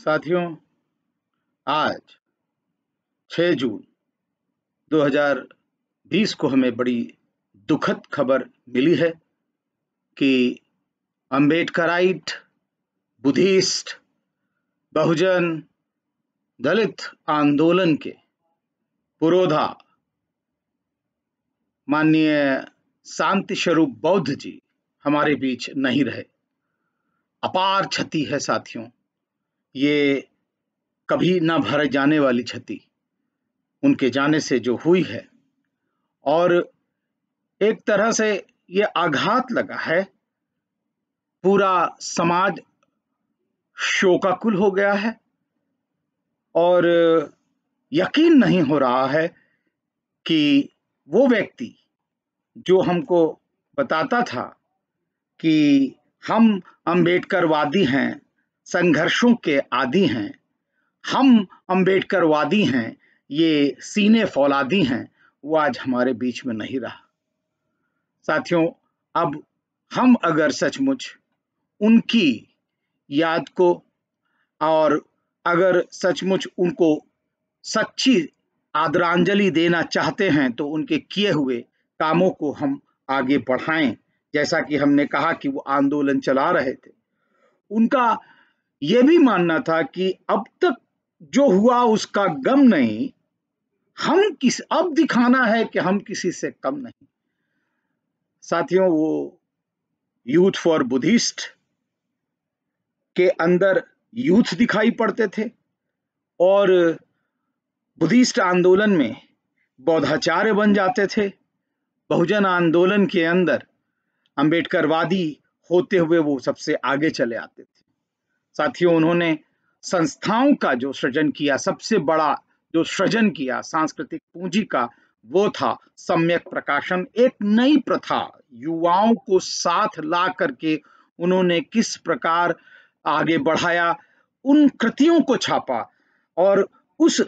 साथियों आज 6 जून 2020 को हमें बड़ी दुखद खबर मिली है कि अंबेडकराइट बुद्धिस्ट बहुजन दलित आंदोलन के पुरोधा माननीय शांति स्वरूप बौद्ध जी हमारे बीच नहीं रहे अपार क्षति है साथियों ये कभी ना भर जाने वाली क्षति उनके जाने से जो हुई है और एक तरह से ये आघात लगा है पूरा समाज शोकाकुल हो गया है और यकीन नहीं हो रहा है कि वो व्यक्ति जो हमको बताता था कि हम अंबेडकरवादी हैं संघर्षों के आदि हैं हम अंबेडकरवादी हैं ये सीने फौलादी हैं वो आज हमारे बीच में नहीं रहा साथियों अब हम अगर सचमुच उनकी याद को और अगर सचमुच उनको सच्ची आदरांजलि देना चाहते हैं तो उनके किए हुए कामों को हम आगे बढ़ाएं जैसा कि हमने कहा कि वो आंदोलन चला रहे थे उनका यह भी मानना था कि अब तक जो हुआ उसका गम नहीं हम किस अब दिखाना है कि हम किसी से कम नहीं साथियों वो यूथ फॉर बुद्धिस्ट के अंदर यूथ दिखाई पड़ते थे और बुद्धिस्ट आंदोलन में बौद्धाचार्य बन जाते थे बहुजन आंदोलन के अंदर अंबेडकरवादी होते हुए वो सबसे आगे चले आते थे साथियों उन्होंने संस्थाओं का जो सृजन किया सबसे बड़ा जो सृजन किया सांस्कृतिक पूंजी का वो था सम्यक प्रकाशन एक नई प्रथा युवाओं को साथ ला करके उन्होंने किस प्रकार आगे बढ़ाया उन कृतियों को छापा और उस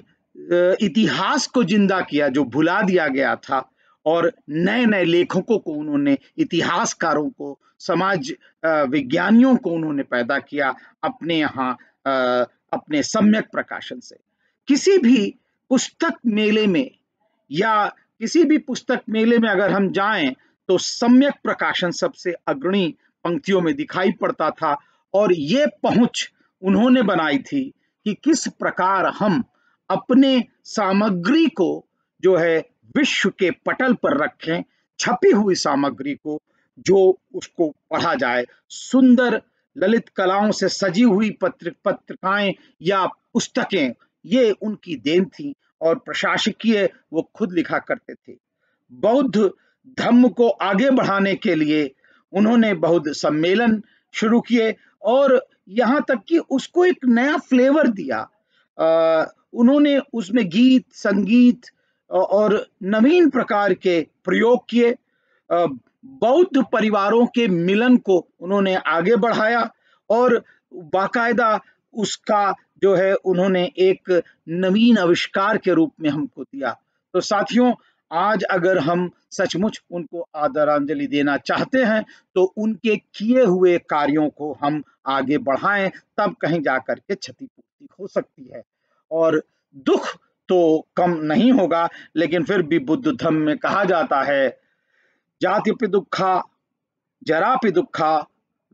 इतिहास को जिंदा किया जो भुला दिया गया था और नए नए लेखकों को उन्होंने इतिहासकारों को समाज विज्ञानियों को उन्होंने पैदा किया अपने यहाँ अपने सम्यक प्रकाशन से किसी भी पुस्तक मेले में या किसी भी पुस्तक मेले में अगर हम जाएं तो सम्यक प्रकाशन सबसे अग्रणी पंक्तियों में दिखाई पड़ता था और ये पहुंच उन्होंने बनाई थी कि किस प्रकार हम अपने सामग्री को जो है विश्व के पटल पर रखें छपी हुई सामग्री को जो उसको पढ़ा जाए सुंदर ललित कलाओं से सजी हुई पत्र पत्रिकाएं या पुस्तकें ये उनकी देन थी और प्रशासकीय वो खुद लिखा करते थे बौद्ध धर्म को आगे बढ़ाने के लिए उन्होंने बौद्ध सम्मेलन शुरू किए और यहाँ तक कि उसको एक नया फ्लेवर दिया आ, उन्होंने उसमें गीत संगीत और नवीन प्रकार के प्रयोग किए बौद्ध परिवारों के मिलन को उन्होंने आगे बढ़ाया और बाकायदा उसका जो है उन्होंने एक नवीन आविष्कार के रूप में हमको दिया तो साथियों आज अगर हम सचमुच उनको आदरांजलि देना चाहते हैं तो उनके किए हुए कार्यों को हम आगे बढ़ाएं तब कहीं जाकर के क्षतिपूर्ति हो सकती है और दुख तो कम नहीं होगा लेकिन फिर भी बुद्ध धर्म में कहा जाता है जाति पि दुखा जरा पि दुखा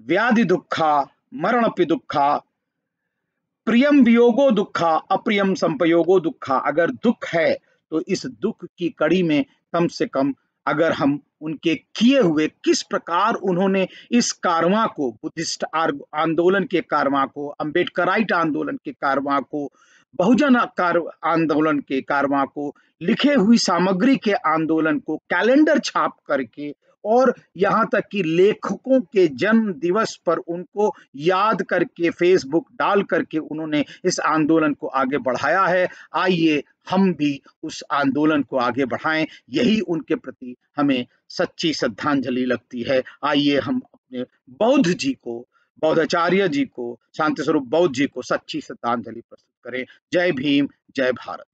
व्याधि दुखा मरण पि दुखा प्रियम वियोगो दुखा अप्रियम संपयोगो दुखा अगर दुख है तो इस दुख की कड़ी में कम से कम अगर हम उनके किए हुए किस प्रकार उन्होंने इस कारवा को बुद्धिस्ट आंदोलन के कारवा को अंबेडकराइट आंदोलन के कारवा को बहुजन कार आंदोलन के कारवा को लिखे हुई सामग्री के आंदोलन को कैलेंडर छाप करके और यहाँ तक कि लेखकों के जन्म दिवस पर उनको याद करके फेसबुक डाल करके उन्होंने इस आंदोलन को आगे बढ़ाया है आइए हम भी उस आंदोलन को आगे बढ़ाएं यही उनके प्रति हमें सच्ची श्रद्धांजलि लगती है आइए हम अपने बौद्ध जी को बौद्धाचार्य जी को शांति स्वरूप बौद्ध जी को सच्ची श्रद्धांजलि प्रस्तुत करें जय भीम जय भारत